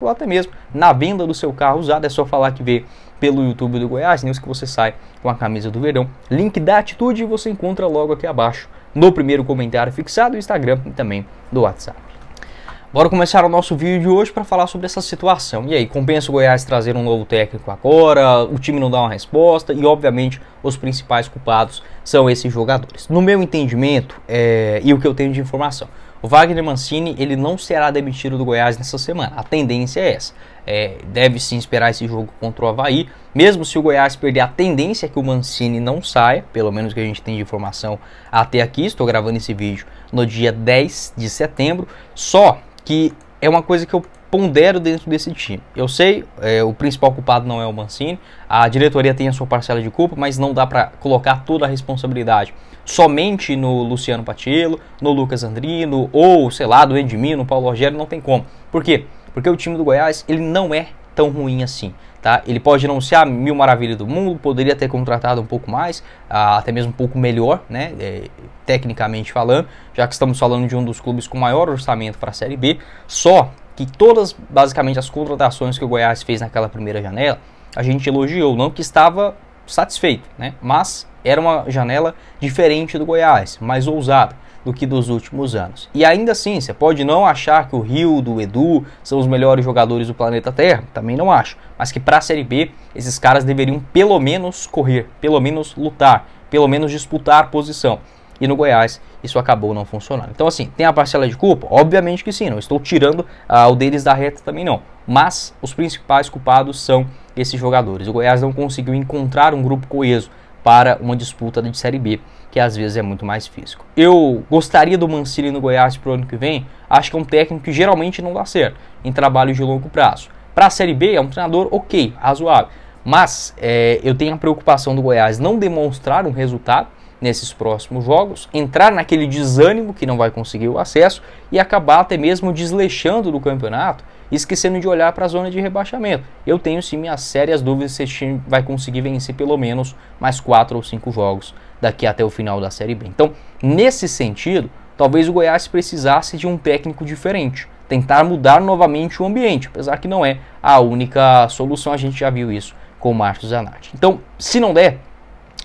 ou até mesmo na venda do seu carro usado. É só falar que vê pelo YouTube do Goiás News que você sai com a camisa do verão. Link da Atitude você encontra logo aqui abaixo no primeiro comentário fixado do Instagram e também do WhatsApp. Bora começar o nosso vídeo de hoje para falar sobre essa situação. E aí, compensa o Goiás trazer um novo técnico agora? O time não dá uma resposta e, obviamente, os principais culpados são esses jogadores. No meu entendimento é, e o que eu tenho de informação, o Wagner Mancini ele não será demitido do Goiás nessa semana. A tendência é essa. É, deve se esperar esse jogo contra o Havaí. Mesmo se o Goiás perder, a tendência é que o Mancini não saia, pelo menos que a gente tem de informação até aqui. Estou gravando esse vídeo no dia 10 de setembro. Só que é uma coisa que eu pondero dentro desse time. Eu sei, é, o principal culpado não é o Mancini, a diretoria tem a sua parcela de culpa, mas não dá para colocar toda a responsabilidade somente no Luciano Patiello, no Lucas Andrino ou, sei lá, do Edmino, Paulo Rogério, não tem como. Por quê? Porque o time do Goiás, ele não é tão ruim assim, tá? Ele pode não ser a mil maravilha do mundo, poderia ter contratado um pouco mais, até mesmo um pouco melhor, né? É, tecnicamente falando, já que estamos falando de um dos clubes com maior orçamento para a Série B, só que todas basicamente as contratações que o Goiás fez naquela primeira janela, a gente elogiou, não que estava satisfeito, né? Mas era uma janela diferente do Goiás, mais ousada do que dos últimos anos. E ainda assim, você pode não achar que o Rio do Edu são os melhores jogadores do planeta Terra, também não acho, mas que para a Série B esses caras deveriam pelo menos correr, pelo menos lutar, pelo menos disputar posição e no Goiás isso acabou não funcionando. Então, assim, tem a parcela de culpa? Obviamente que sim, não estou tirando ah, o deles da reta também não. Mas os principais culpados são esses jogadores. O Goiás não conseguiu encontrar um grupo coeso para uma disputa de Série B, que às vezes é muito mais físico. Eu gostaria do Mancini no Goiás para o ano que vem, acho que é um técnico que geralmente não dá certo em trabalhos de longo prazo. Para a Série B é um treinador ok, razoável, mas é, eu tenho a preocupação do Goiás não demonstrar um resultado nesses próximos jogos, entrar naquele desânimo que não vai conseguir o acesso e acabar até mesmo desleixando do campeonato, esquecendo de olhar para a zona de rebaixamento. Eu tenho sim minhas sérias dúvidas se esse time vai conseguir vencer pelo menos mais 4 ou 5 jogos daqui até o final da Série B. Então, nesse sentido, talvez o Goiás precisasse de um técnico diferente, tentar mudar novamente o ambiente, apesar que não é a única solução, a gente já viu isso com o Marcos Zanatti. Então, se não der,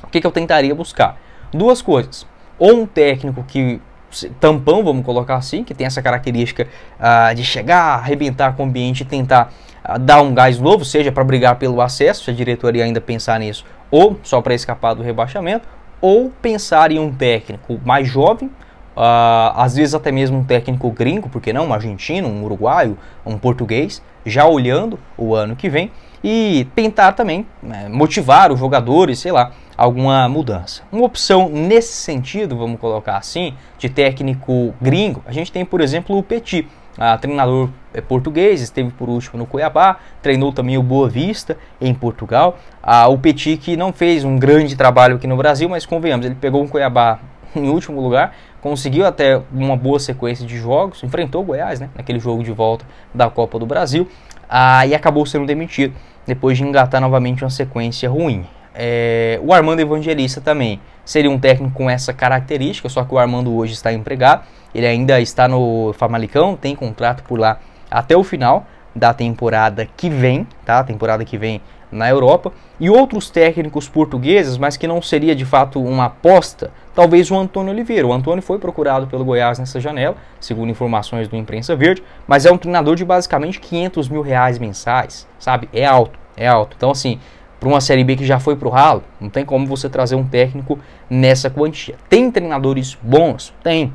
o que, que eu tentaria buscar? duas coisas. Ou um técnico que tampão, vamos colocar assim, que tem essa característica uh, de chegar, arrebentar com o ambiente e tentar uh, dar um gás novo, seja para brigar pelo acesso, se a diretoria ainda pensar nisso, ou só para escapar do rebaixamento, ou pensar em um técnico mais jovem, uh, às vezes até mesmo um técnico gringo, porque não, um argentino, um uruguaio, um português, já olhando o ano que vem e tentar também né, motivar os jogadores, sei lá, alguma mudança. Uma opção nesse sentido, vamos colocar assim, de técnico gringo, a gente tem, por exemplo, o Petit, a, treinador é, português, esteve por último no Cuiabá, treinou também o Boa Vista em Portugal. A, o Petit que não fez um grande trabalho aqui no Brasil, mas convenhamos, ele pegou um Cuiabá em último lugar, conseguiu até uma boa sequência de jogos, enfrentou o Goiás, né, naquele jogo de volta da Copa do Brasil, ah, e acabou sendo demitido depois de engatar novamente uma sequência ruim. É, o Armando Evangelista também seria um técnico com essa característica, só que o Armando hoje está empregado, ele ainda está no Famalicão, tem contrato por lá até o final da temporada que vem, tá? A temporada que vem na Europa, e outros técnicos portugueses, mas que não seria de fato uma aposta, talvez o Antônio Oliveira. O Antônio foi procurado pelo Goiás nessa janela, segundo informações do Imprensa Verde, mas é um treinador de basicamente 500 mil reais mensais, sabe? É alto, é alto. Então, assim, para uma Série B que já foi para o ralo, não tem como você trazer um técnico nessa quantia. Tem treinadores bons? Tem.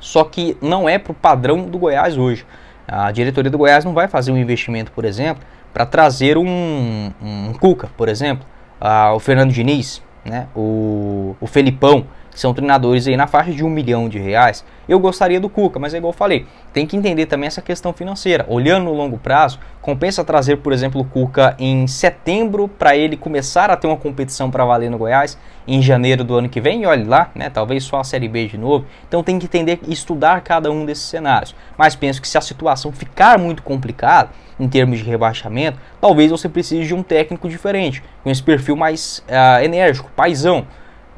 Só que não é para o padrão do Goiás hoje. A diretoria do Goiás não vai fazer um investimento, por exemplo, para trazer um, um, Cuca, por exemplo, ah, o Fernando Diniz, né, o, o Felipão são treinadores aí na faixa de um milhão de reais, eu gostaria do Cuca, mas é igual eu falei, tem que entender também essa questão financeira. Olhando no longo prazo, compensa trazer, por exemplo, o Cuca em setembro para ele começar a ter uma competição para valer no Goiás em janeiro do ano que vem, e olhe lá, né? Talvez só a Série B de novo. Então tem que entender e estudar cada um desses cenários. Mas penso que se a situação ficar muito complicada em termos de rebaixamento, talvez você precise de um técnico diferente, com esse perfil mais uh, enérgico, paisão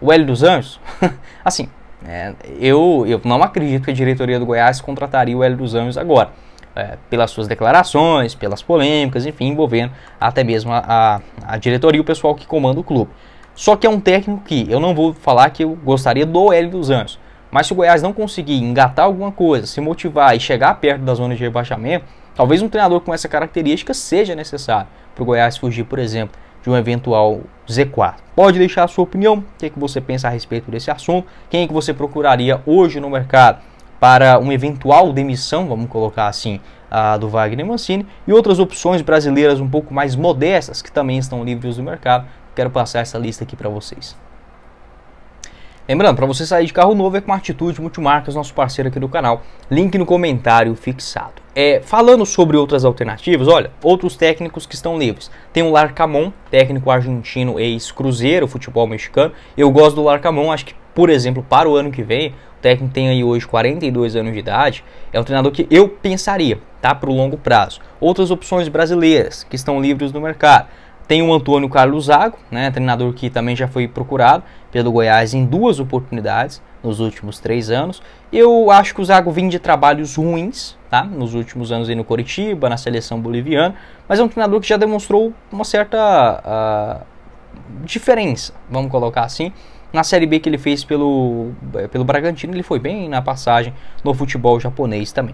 o Hélio dos Anjos, assim, é, eu, eu não acredito que a diretoria do Goiás contrataria o Hélio dos Anjos agora. É, pelas suas declarações, pelas polêmicas, enfim, envolvendo até mesmo a, a, a diretoria e o pessoal que comanda o clube. Só que é um técnico que eu não vou falar que eu gostaria do Hélio dos Anjos, mas se o Goiás não conseguir engatar alguma coisa, se motivar e chegar perto da zona de rebaixamento, Talvez um treinador com essa característica seja necessário para o Goiás fugir, por exemplo, de um eventual Z4. Pode deixar a sua opinião, o que, é que você pensa a respeito desse assunto, quem é que você procuraria hoje no mercado para uma eventual demissão, vamos colocar assim, a do Wagner Mancini, e outras opções brasileiras um pouco mais modestas que também estão livres do mercado. Quero passar essa lista aqui para vocês. Lembrando, para você sair de carro novo é com a Atitude Multimarcas, nosso parceiro aqui do canal. Link no comentário fixado. É, falando sobre outras alternativas, olha, outros técnicos que estão livres. Tem o Larcamon, técnico argentino ex-cruzeiro, futebol mexicano. Eu gosto do Larcamon, acho que, por exemplo, para o ano que vem, o técnico tem aí hoje 42 anos de idade, é um treinador que eu pensaria, tá, para o longo prazo. Outras opções brasileiras que estão livres no mercado. Tem o Antônio Carlos Zago, né, treinador que também já foi procurado pelo Goiás em duas oportunidades nos últimos três anos. Eu acho que o Zago vem de trabalhos ruins, tá? Nos últimos anos aí no Coritiba, na seleção boliviana, mas é um treinador que já demonstrou uma certa uh, diferença, vamos colocar assim. Na Série B que ele fez pelo, eh, pelo Bragantino, ele foi bem na passagem no futebol japonês também.